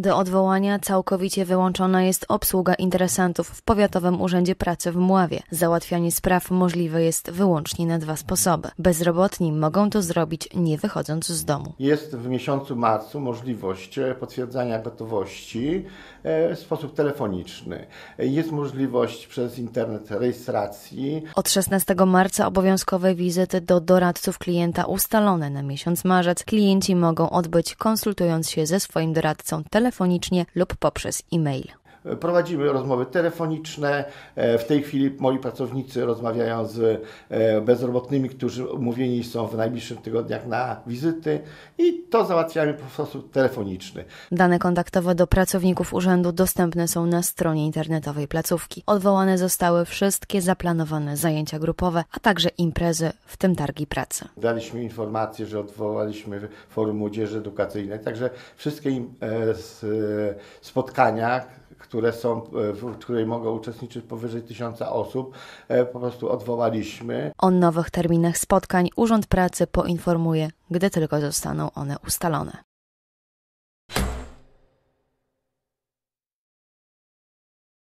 Do odwołania całkowicie wyłączona jest obsługa interesantów w Powiatowym Urzędzie Pracy w Mławie. Załatwianie spraw możliwe jest wyłącznie na dwa sposoby. Bezrobotni mogą to zrobić nie wychodząc z domu. Jest w miesiącu marcu możliwość e, potwierdzania gotowości e, w sposób telefoniczny. Jest możliwość przez internet rejestracji. Od 16 marca obowiązkowe wizyty do doradców klienta ustalone na miesiąc marzec klienci mogą odbyć konsultując się ze swoim doradcą telefonicznym telefonicznie lub poprzez e-mail. Prowadzimy rozmowy telefoniczne. E, w tej chwili moi pracownicy rozmawiają z e, bezrobotnymi, którzy umówieni są w najbliższych tygodniach na wizyty i to załatwiamy po sposób telefoniczny. Dane kontaktowe do pracowników urzędu dostępne są na stronie internetowej placówki. Odwołane zostały wszystkie zaplanowane zajęcia grupowe, a także imprezy, w tym targi pracy. Daliśmy informację, że odwołaliśmy forum młodzieży edukacyjnej, także wszystkie e, spotkania, które są, e, w której mogą uczestniczyć powyżej tysiąca osób, e, po prostu odwołaliśmy. O nowych terminach spotkań Urząd Pracy poinformuje, gdy tylko zostaną one ustalone.